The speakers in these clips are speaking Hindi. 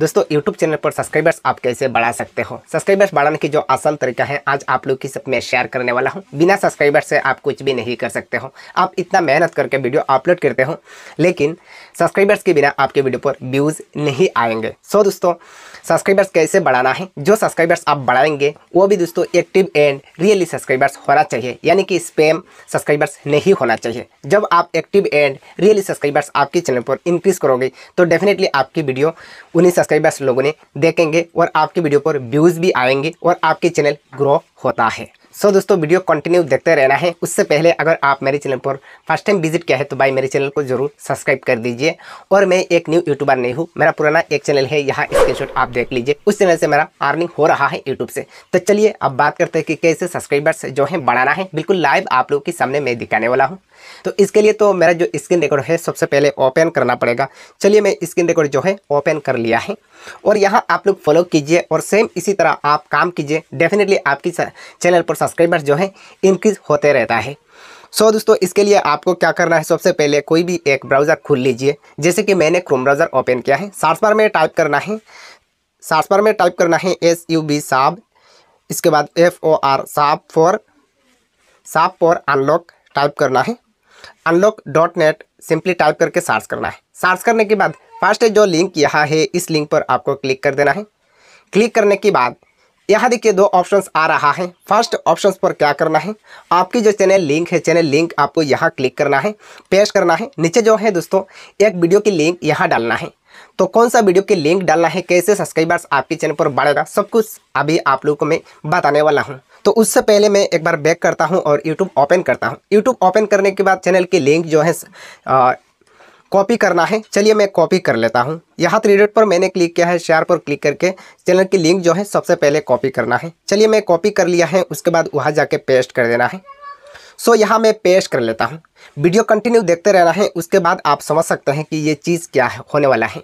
दोस्तों यूट्यूब चैनल पर सब्सक्राइबर्स आप कैसे बढ़ा सकते हो सब्सक्राइबर्स बढ़ाने की जो आसान तरीका है आज आप लोग की सब मैं शेयर करने वाला हूँ बिना सब्सक्राइबर्स से आप कुछ भी नहीं कर सकते हो आप इतना मेहनत करके वीडियो अपलोड करते हो लेकिन सब्सक्राइबर्स के बिना आपके वीडियो पर व्यूज़ नहीं आएंगे सो दोस्तों सब्सक्राइबर्स कैसे बढ़ाना है जो सब्सक्राइबर्स आप बढ़ाएंगे वो भी दोस्तों एक्टिव एंड रियली सब्सक्राइबर्स होना चाहिए यानी कि स्पेम सब्सक्राइबर्स नहीं होना चाहिए जब आप एक्टिव एंड रियली सब्सक्राइबर्स आपके चैनल पर इंक्रीज़ करोगे तो डेफिनेटली आपकी वीडियो उन्हीं सब्सक्राइबर्स लोगों ने देखेंगे और आपकी वीडियो पर व्यूज़ भी आएंगे और आपके चैनल ग्रो होता है सो so, दोस्तों वीडियो कंटिन्यू देखते रहना है उससे पहले अगर आप मेरे चैनल पर फर्स्ट टाइम विजिट किया है तो भाई मेरे चैनल को जरूर सब्सक्राइब कर दीजिए और मैं एक न्यू यूट्यूबर नहीं हूँ मेरा पुराना एक चैनल है यहाँ स्क्रीनशॉट आप देख लीजिए उस चैनल से मेरा अर्निंग हो रहा है यूट्यूब से तो चलिए अब बात करते हैं कि कैसे सब्सक्राइबर्स जो है बढ़ाना है बिल्कुल लाइव आप लोगों के सामने मैं दिखाने वाला हूँ तो इसके लिए तो मेरा जो स्क्रीन रिकॉर्ड है सबसे पहले ओपन करना पड़ेगा चलिए मैं स्क्रीन रिकॉर्ड जो है ओपन कर लिया है और यहाँ आप लोग फॉलो कीजिए और सेम इसी तरह आप काम कीजिए डेफिनेटली आपकी चैनल पर सब्सक्राइबर्स जो हैं इंक्रीज होते रहता है सो so, दोस्तों इसके लिए आपको क्या करना है सबसे पहले कोई भी एक ब्राउज़र खोल लीजिए जैसे कि मैंने क्रोम ब्राउज़र ओपन किया है सार्स पर में टाइप करना है सार्स पर में टाइप करना है एस यू बी साब इसके बाद एफ ओ आर साब फॉर साब फॉर अनलॉक टाइप करना है unlock dot net simply type करके सार्च करना है सार्च करने के बाद फर्स्ट जो लिंक यहाँ है इस लिंक पर आपको क्लिक कर देना है क्लिक करने के बाद यहाँ देखिए दो ऑप्शंस आ रहा है फर्स्ट ऑप्शंस पर क्या करना है आपकी जो चैनल लिंक है चैनल लिंक आपको यहाँ क्लिक करना है पेश करना है नीचे जो है दोस्तों एक वीडियो की लिंक यहाँ डालना है तो कौन सा वीडियो की लिंक डालना है कैसे सब्सक्राइबर्स आपके चैनल पर बढ़ेगा सब कुछ अभी आप लोग को मैं बताने वाला हूँ तो उससे पहले मैं एक बार बैक करता हूँ और यूट्यूब ओपन करता हूँ यूट्यूब ओपन करने के बाद चैनल की लिंक जो है कॉपी करना है चलिए मैं कॉपी कर लेता हूँ यहाँ थ्री डॉट पर मैंने क्लिक किया है शेयर पर क्लिक करके चैनल की लिंक जो है सबसे पहले कॉपी करना है चलिए मैं कॉपी कर लिया है उसके बाद वहाँ जाके पेस्ट कर देना है सो यहाँ मैं पेश कर लेता हूँ वीडियो कंटिन्यू देखते रहना है उसके बाद आप समझ सकते हैं कि ये चीज़ क्या है होने वाला है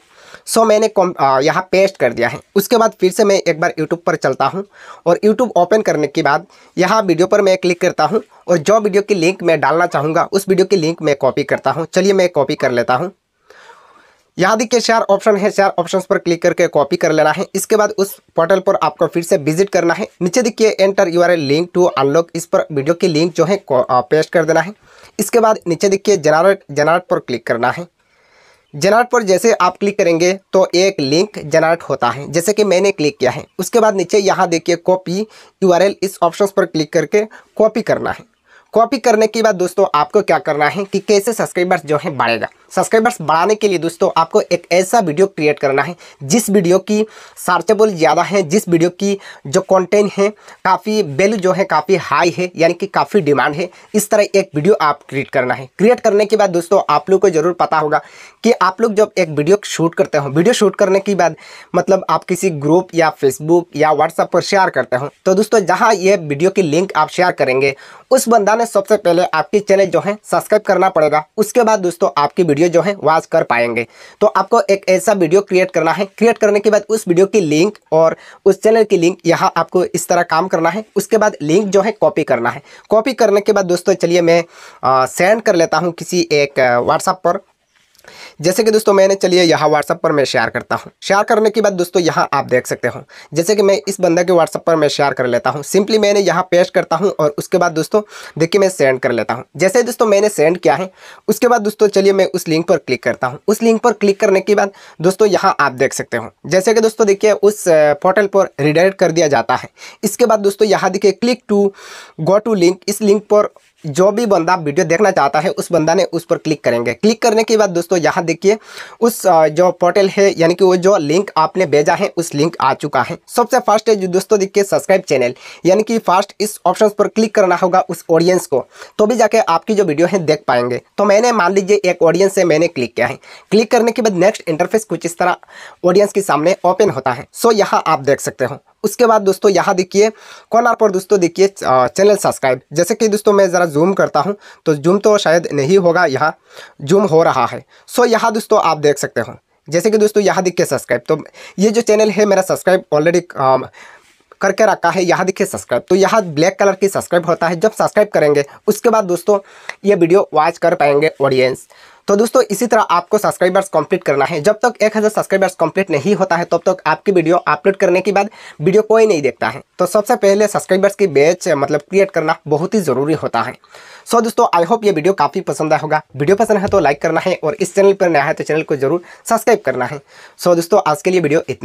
सो मैंने कॉम यहाँ पेस्ट कर दिया है उसके बाद फिर से मैं एक बार यूट्यूब पर चलता हूँ और यूट्यूब ओपन करने के बाद यहाँ वीडियो पर मैं क्लिक करता हूँ और जो वीडियो की लिंक मैं डालना चाहूँगा उस वीडियो की लिंक मैं कॉपी करता हूँ चलिए मैं कॉपी कर लेता हूँ यहाँ देखिए शेयर ऑप्शन है शेयर ऑप्शन पर क्लिक करके कॉपी कर लेना है इसके बाद उस पोर्टल पर आपको फिर से विजिट करना है नीचे देखिए enter U R link to unlock इस पर वीडियो की लिंक जो है पेस्ट कर देना है इसके बाद नीचे देखिए जनरेट जनरेट पर क्लिक करना है जनरेट पर जैसे आप क्लिक करेंगे तो एक लिंक जनरेट होता है जैसे कि मैंने क्लिक किया है उसके बाद नीचे यहाँ देखिए कॉपी यू इस ऑप्शन पर क्लिक करके कॉपी करना है कॉपी करने के बाद दोस्तों आपको क्या करना है कि कैसे सब्सक्राइबर्स जो है बढ़ेगा सब्सक्राइबर्स बढ़ाने के लिए दोस्तों आपको एक ऐसा वीडियो क्रिएट करना है जिस वीडियो की सर्चेबल ज़्यादा है जिस वीडियो की जो कंटेंट है काफ़ी वैल्यू जो है काफ़ी हाई है यानी कि काफ़ी डिमांड है इस तरह एक वीडियो आप क्रिएट करना है क्रिएट करने के बाद दोस्तों आप लोग को ज़रूर पता होगा कि आप लोग जब एक वीडियो शूट करते हो वीडियो शूट करने के बाद मतलब आप किसी ग्रुप या फेसबुक या व्हाट्सएप पर शेयर करते हो तो दोस्तों जहाँ ये वीडियो की लिंक आप शेयर करेंगे उस बंदा ने सबसे पहले आपकी चैनल जो है सब्सक्राइब करना पड़ेगा उसके बाद दोस्तों आपकी वीडियो जो है वॉच कर पाएंगे तो आपको एक ऐसा वीडियो क्रिएट करना है क्रिएट करने के बाद उस वीडियो की लिंक और उस चैनल की लिंक यहाँ आपको इस तरह काम करना है उसके बाद लिंक जो है कॉपी करना है कॉपी करने के बाद दोस्तों चलिए मैं सेंड कर लेता हूँ किसी एक व्हाट्सअप पर जैसे कि दोस्तों मैंने चलिए यहाँ व्हाट्सअप पर मैं शेयर करता हूँ शेयर करने के बाद दोस्तों यहाँ आप देख सकते हो जैसे कि मैं इस बंदा के व्हाट्सअप पर मैं शेयर कर लेता हूँ सिंपली मैंने यहाँ पेश करता हूँ और उसके बाद दोस्तों देखिए मैं सेंड कर लेता हूँ जैसे दोस्तों मैंने सेंड किया है उसके बाद दोस्तों चलिए मैं उस लिंक पर क्लिक करता हूँ उस लिंक पर क्लिक करने के बाद दोस्तों यहाँ आप देख सकते हो जैसे कि दोस्तों देखिए उस पोर्टल पर रिडायरेक्ट कर दिया जाता है इसके बाद दोस्तों यहाँ देखिए click to go to link इस लिंक पर जो भी बंदा वीडियो देखना चाहता है उस बंदा ने उस पर क्लिक करेंगे क्लिक करने के बाद दोस्तों यहाँ देखिए उस जो पोर्टल है यानी कि वो जो लिंक आपने भेजा है उस लिंक आ चुका है सबसे फर्स्ट है जो दोस्तों देखिए सब्सक्राइब चैनल यानी कि फर्स्ट इस ऑप्शन पर क्लिक करना होगा उस ऑडियंस को तो भी जाके आपकी जो वीडियो है देख पाएंगे तो मैंने मान लीजिए एक ऑडियंस से मैंने क्लिक किया है क्लिक करने के बाद नेक्स्ट इंटरफेस कुछ इस तरह ऑडियंस के सामने ओपन होता है सो यहाँ आप देख सकते हो उसके बाद दोस्तों यहाँ देखिए कॉर्नर पर दोस्तों देखिए चैनल सब्सक्राइब जैसे कि दोस्तों मैं ज़रा जूम करता हूँ तो जूम तो शायद नहीं होगा यहाँ जूम हो रहा है सो यहाँ दोस्तों आप देख सकते हो जैसे कि दोस्तों यहाँ देखिए सब्सक्राइब तो ये जो चैनल है मेरा सब्सक्राइब ऑलरेडी करके रखा है यहाँ देखिए सब्सक्राइब तो यहाँ ब्लैक कलर की सब्सक्राइब होता है जब सब्सक्राइब करेंगे उसके बाद दोस्तों ये वीडियो वॉच कर पाएंगे ऑडियंस तो दोस्तों इसी तरह आपको सब्सक्राइबर्स कंप्लीट करना है जब तक एक हज़ार सब्सक्राइबर्स कंप्लीट नहीं होता है तब तो तक आपकी वीडियो अपलोड करने के बाद वीडियो कोई नहीं देखता है तो सबसे पहले सब्सक्राइबर्स की बैच मतलब क्रिएट करना बहुत ही ज़रूरी होता है सो दोस्तों आई होप ये वीडियो काफ़ी पसंद आया होगा वीडियो पसंद है तो लाइक करना है और इस चैनल पर नया है तो चैनल को जरूर सब्सक्राइब करना है सो दोस्तों आज के लिए वीडियो इतना